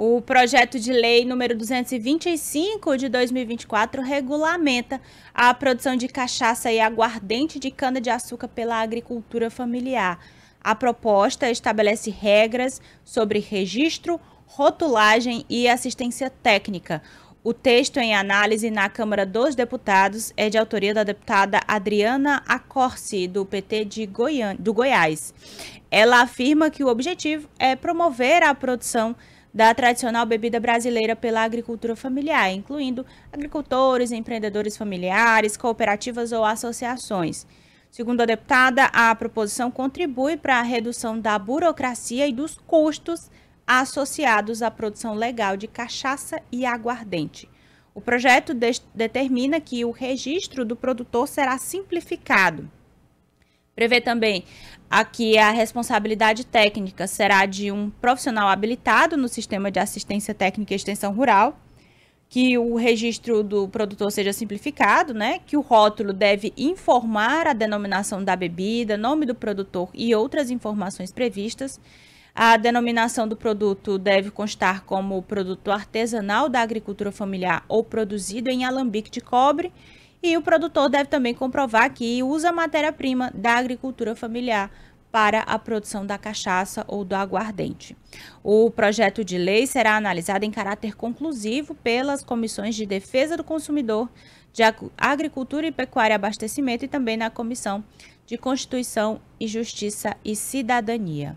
O projeto de lei número 225 de 2024 regulamenta a produção de cachaça e aguardente de cana-de-açúcar pela agricultura familiar. A proposta estabelece regras sobre registro, rotulagem e assistência técnica. O texto em análise na Câmara dos Deputados é de autoria da deputada Adriana Acorce, do PT de do Goiás. Ela afirma que o objetivo é promover a produção de da tradicional bebida brasileira pela agricultura familiar, incluindo agricultores, empreendedores familiares, cooperativas ou associações. Segundo a deputada, a proposição contribui para a redução da burocracia e dos custos associados à produção legal de cachaça e aguardente. O projeto determina que o registro do produtor será simplificado Prevê também Aqui a responsabilidade técnica será de um profissional habilitado no sistema de assistência técnica e extensão rural, que o registro do produtor seja simplificado, né? Que o rótulo deve informar a denominação da bebida, nome do produtor e outras informações previstas. A denominação do produto deve constar como produto artesanal da agricultura familiar ou produzido em alambique de cobre e o produtor deve também comprovar que usa matéria-prima da agricultura familiar para a produção da cachaça ou do aguardente. O projeto de lei será analisado em caráter conclusivo pelas comissões de Defesa do Consumidor, de Agricultura e Pecuária e Abastecimento e também na Comissão de Constituição e Justiça e Cidadania.